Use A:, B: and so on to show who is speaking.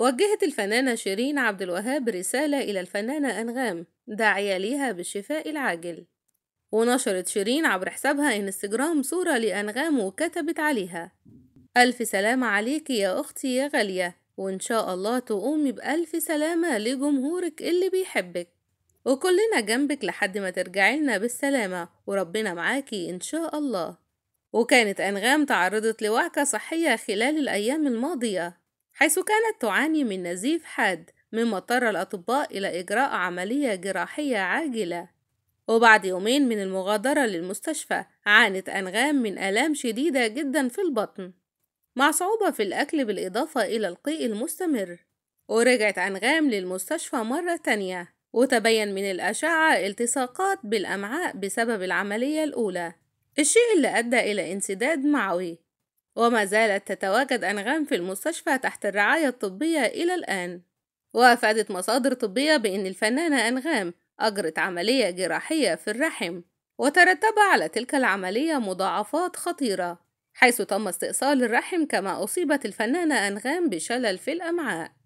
A: وجهت الفنانة شيرين عبد الوهاب رسالة إلى الفنانة أنغام داعية ليها بالشفاء العاجل ونشرت شيرين عبر حسابها انستجرام صورة لأنغام وكتبت عليها ألف سلامة عليك يا أختي يا غالية وإن شاء الله تقومي بألف سلامة لجمهورك اللي بيحبك وكلنا جنبك لحد ما ترجعي لنا بالسلامة وربنا معاكي إن شاء الله وكانت أنغام تعرضت لوعكة صحية خلال الأيام الماضية حيث كانت تعاني من نزيف حاد مما اضطر الأطباء إلى إجراء عملية جراحية عاجلة وبعد يومين من المغادرة للمستشفى عانت أنغام من آلام شديدة جدا في البطن مع صعوبة في الأكل بالإضافة إلى القيء المستمر ورجعت أنغام للمستشفى مرة تانية وتبين من الأشعة التصاقات بالأمعاء بسبب العملية الأولى الشيء اللي أدى إلى انسداد معوي وما زالت تتواجد أنغام في المستشفى تحت الرعاية الطبية إلى الآن وأفادت مصادر طبية بأن الفنانة أنغام أجرت عملية جراحية في الرحم وترتب على تلك العملية مضاعفات خطيرة حيث تم استئصال الرحم كما أصيبت الفنانة أنغام بشلل في الأمعاء